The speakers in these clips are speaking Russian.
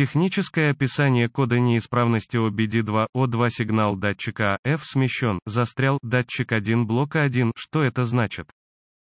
Техническое описание кода неисправности OBD2, O2 сигнал датчика а F смещен, застрял, датчик 1 блока 1, что это значит?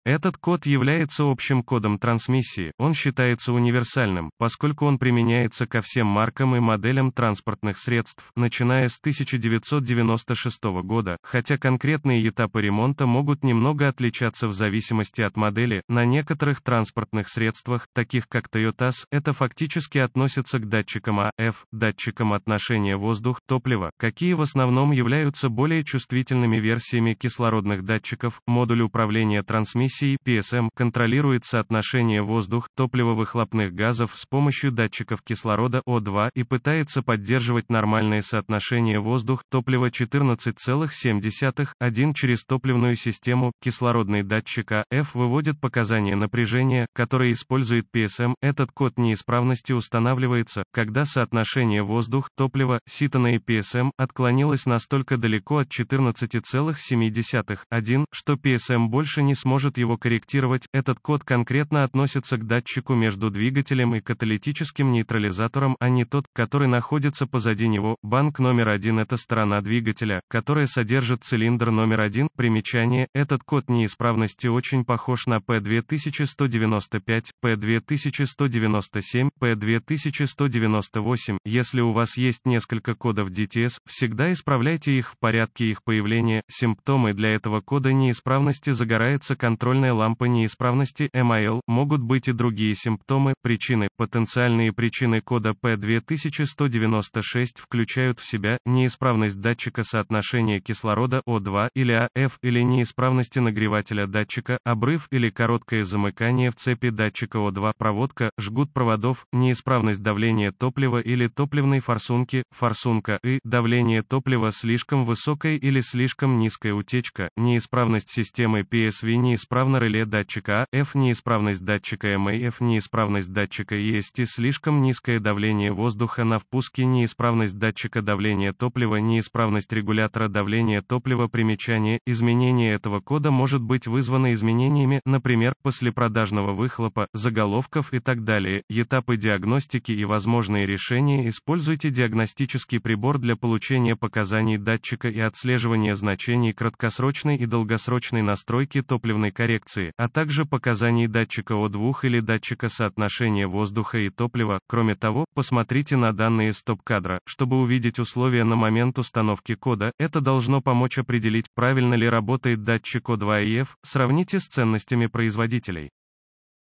Этот код является общим кодом трансмиссии, он считается универсальным, поскольку он применяется ко всем маркам и моделям транспортных средств, начиная с 1996 года, хотя конкретные этапы ремонта могут немного отличаться в зависимости от модели, на некоторых транспортных средствах, таких как Toyotas, это фактически относится к датчикам АФ, датчикам отношения воздух топливо какие в основном являются более чувствительными версиями кислородных датчиков, модуль управления трансмиссией, эмиссии PSM контролирует соотношение воздух-топливовыхлопных газов с помощью датчиков кислорода О2 и пытается поддерживать нормальное соотношение воздух топливо 14,7,1 через топливную систему. Кислородный датчик АФ выводит показания напряжения, которое использует PSM. Этот код неисправности устанавливается, когда соотношение воздух топливо ситана и PSM отклонилось настолько далеко от 14,7,1, что PSM больше не сможет его корректировать, этот код конкретно относится к датчику между двигателем и каталитическим нейтрализатором, а не тот, который находится позади него. Банк номер один – это сторона двигателя, которая содержит цилиндр номер один. Примечание – этот код неисправности очень похож на P2195, P2197, P2198. Если у вас есть несколько кодов DTS, всегда исправляйте их в порядке их появления. Симптомы для этого кода неисправности загорается контроль контрольная лампа неисправности MIL могут быть и другие симптомы, причины, потенциальные причины кода P2196 включают в себя, неисправность датчика соотношения кислорода o 2 или AF а или неисправности нагревателя датчика, обрыв или короткое замыкание в цепи датчика o 2 проводка, жгут проводов, неисправность давления топлива или топливной форсунки, форсунка и давление топлива слишком высокое или слишком низкая утечка, неисправность системы PSV неисправность неисправно реле датчика АФ, неисправность датчика МАФ, неисправность датчика e. ЕСТ, слишком низкое давление воздуха на впуске, неисправность датчика давления топлива, неисправность регулятора давления топлива. Примечание, изменение этого кода может быть вызвано изменениями, например, послепродажного выхлопа, заголовков и так далее. Этапы диагностики и возможные решения Используйте диагностический прибор для получения показаний датчика и отслеживания значений краткосрочной и долгосрочной настройки топливной кареты коррекции, а также показаний датчика О2 или датчика соотношения воздуха и топлива. Кроме того, посмотрите на данные стоп-кадра, чтобы увидеть условия на момент установки кода. Это должно помочь определить, правильно ли работает датчик О2 и F, сравните с ценностями производителей.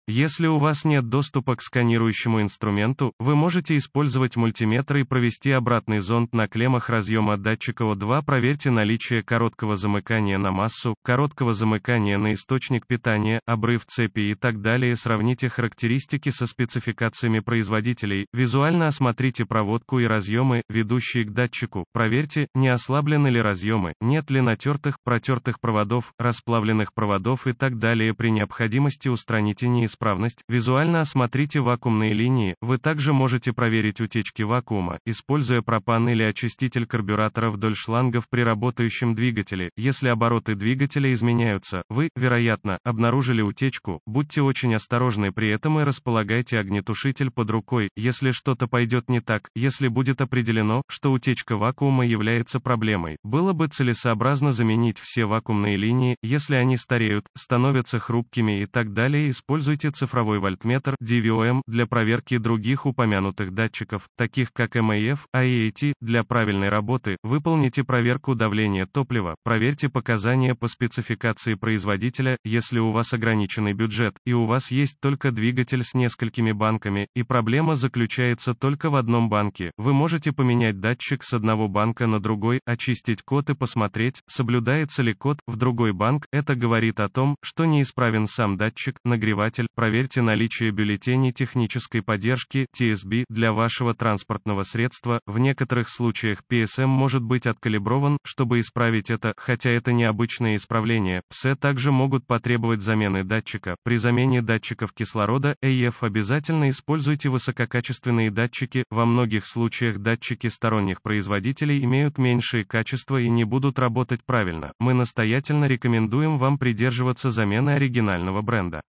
Если у вас нет доступа к сканирующему инструменту, вы можете использовать мультиметр и провести обратный зонд на клеммах разъема датчика О2. Проверьте наличие короткого замыкания на массу, короткого замыкания на источник питания, обрыв цепи и так далее. Сравните характеристики со спецификациями производителей. Визуально осмотрите проводку и разъемы, ведущие к датчику. Проверьте, не ослаблены ли разъемы, нет ли натертых, протертых проводов, расплавленных проводов и так далее. При необходимости устраните неисправности неисправность, визуально осмотрите вакуумные линии, вы также можете проверить утечки вакуума, используя пропан или очиститель карбюратора вдоль шлангов при работающем двигателе. Если обороты двигателя изменяются, вы, вероятно, обнаружили утечку, будьте очень осторожны при этом и располагайте огнетушитель под рукой, если что-то пойдет не так, если будет определено, что утечка вакуума является проблемой. Было бы целесообразно заменить все вакуумные линии, если они стареют, становятся хрупкими и так далее, используйте сути цифровой вольтметр DVOM для проверки других упомянутых датчиков, таких как MAF, IAT, для правильной работы, выполните проверку давления топлива, проверьте показания по спецификации производителя, если у вас ограниченный бюджет, и у вас есть только двигатель с несколькими банками, и проблема заключается только в одном банке, вы можете поменять датчик с одного банка на другой, очистить код и посмотреть, соблюдается ли код в другой банк, это говорит о том, что неисправен сам датчик, нагреватель, проверьте наличие бюллетеней технической поддержки TSB для вашего транспортного средства, в некоторых случаях PSM может быть откалиброван, чтобы исправить это, хотя это необычное исправление. ПСЭ также могут потребовать замены датчика. При замене датчиков кислорода AF e обязательно используйте высококачественные датчики, во многих случаях датчики сторонних производителей имеют меньшее качество и не будут работать правильно. Мы настоятельно рекомендуем вам придерживаться замены оригинального бренда.